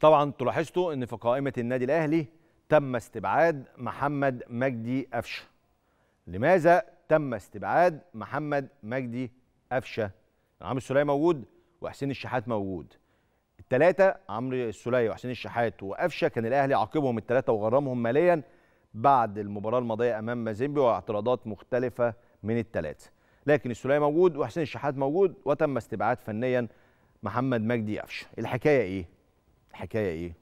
طبعا تلاحظتوا ان في قائمه النادي الاهلي تم استبعاد محمد مجدي قفشه لماذا تم استبعاد محمد مجدي قفشه عمرو السلاي موجود وحسين الشحات موجود الثلاثه عمرو السلاي وحسين الشحات وقفشه كان الاهلي عاقبهم الثلاثه وغرمهم ماليا بعد المباراه الماضيه امام مازيمبي واعتراضات مختلفه من الثلاثه لكن السلاي موجود وحسين الشحات موجود وتم استبعاد فنيا محمد مجدي قفشه الحكايه ايه الحكايه ايه؟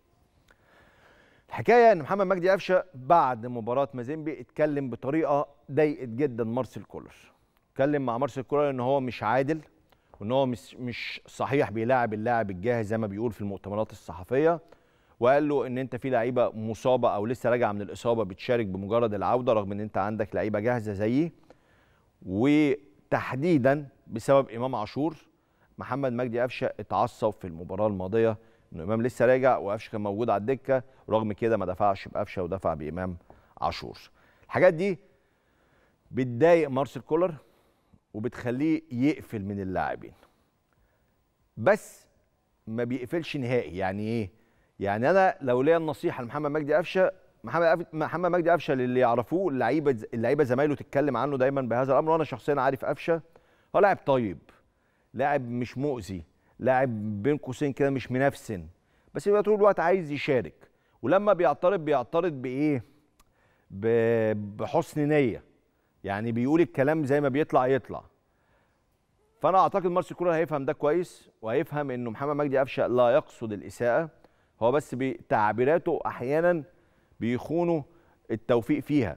الحكايه ان محمد مجدي قفشه بعد مباراه مازيمبي اتكلم بطريقه ضايقت جدا مارسيل كولر. اتكلم مع مارسيل كولر ان هو مش عادل وان هو مش مش صحيح بيلاعب اللاعب الجاهز زي ما بيقول في المؤتمرات الصحفيه وقال له ان انت في لعيبه مصابه او لسه راجعه من الاصابه بتشارك بمجرد العوده رغم ان انت عندك لعيبه جاهزه زيي وتحديدا بسبب امام عاشور محمد مجدي قفشه اتعصب في المباراه الماضيه امام لسه راجع وقفشه كان موجود على الدكه رغم كده ما دفعش بقفشه ودفع بامام عاشور الحاجات دي بتضايق مارسيل كولر وبتخليه يقفل من اللاعبين بس ما بيقفلش نهائي يعني ايه يعني انا لو ليا النصيحه لمحمد مجدي قفشه محمد محمد مجدي قفشه للي يعرفوه اللعيبه اللعيبه زمايله تتكلم عنه دايما بهذا الامر وانا شخصيا عارف قفشه هو لاعب طيب لاعب مش مؤذي لاعب بين قوسين كده مش منافسن بس يبقى طول الوقت عايز يشارك ولما بيعترض بيعترض بايه بحسن نيه يعني بيقول الكلام زي ما بيطلع يطلع فانا اعتقد مارسيل كولر هيفهم ده كويس وهيفهم انه محمد مجدي قفشه لا يقصد الاساءه هو بس بتعبيراته احيانا بيخونوا التوفيق فيها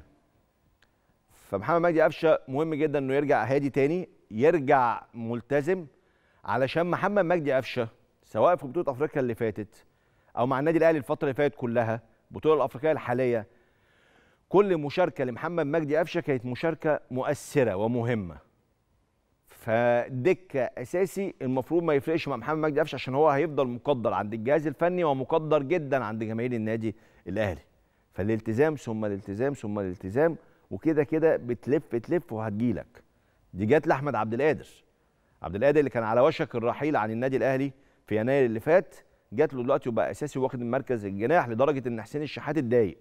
فمحمد مجدي قفشه مهم جدا انه يرجع هادي تاني يرجع ملتزم علشان محمد مجدي قفشه سواء في بطوله افريقيا اللي فاتت او مع النادي الاهلي الفتره اللي فاتت كلها البطوله الافريقيه الحاليه كل مشاركه لمحمد مجدي قفشه كانت مشاركه مؤثره ومهمه فدكه اساسي المفروض ما يفرقش مع محمد مجدي قفشه عشان هو هيفضل مقدر عند الجهاز الفني ومقدر جدا عند جماهير النادي الاهلي فالالتزام ثم الالتزام ثم الالتزام وكده كده بتلف تلف وهتجيلك دي جت لاحمد عبد القادر عبد القادر اللي كان على وشك الرحيل عن النادي الاهلي في يناير اللي فات جات له دلوقتي وبقى اساسي واخد المركز الجناح لدرجه ان حسين الشحات اتضايق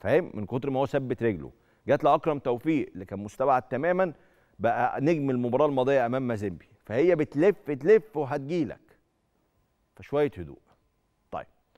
فاهم من كتر ما هو ثبت رجله جات لاكرم توفيق اللي كان مستبعد تماما بقى نجم المباراه الماضيه امام مازيمبي فهي بتلف تلف وهتجيلك فشويه هدوء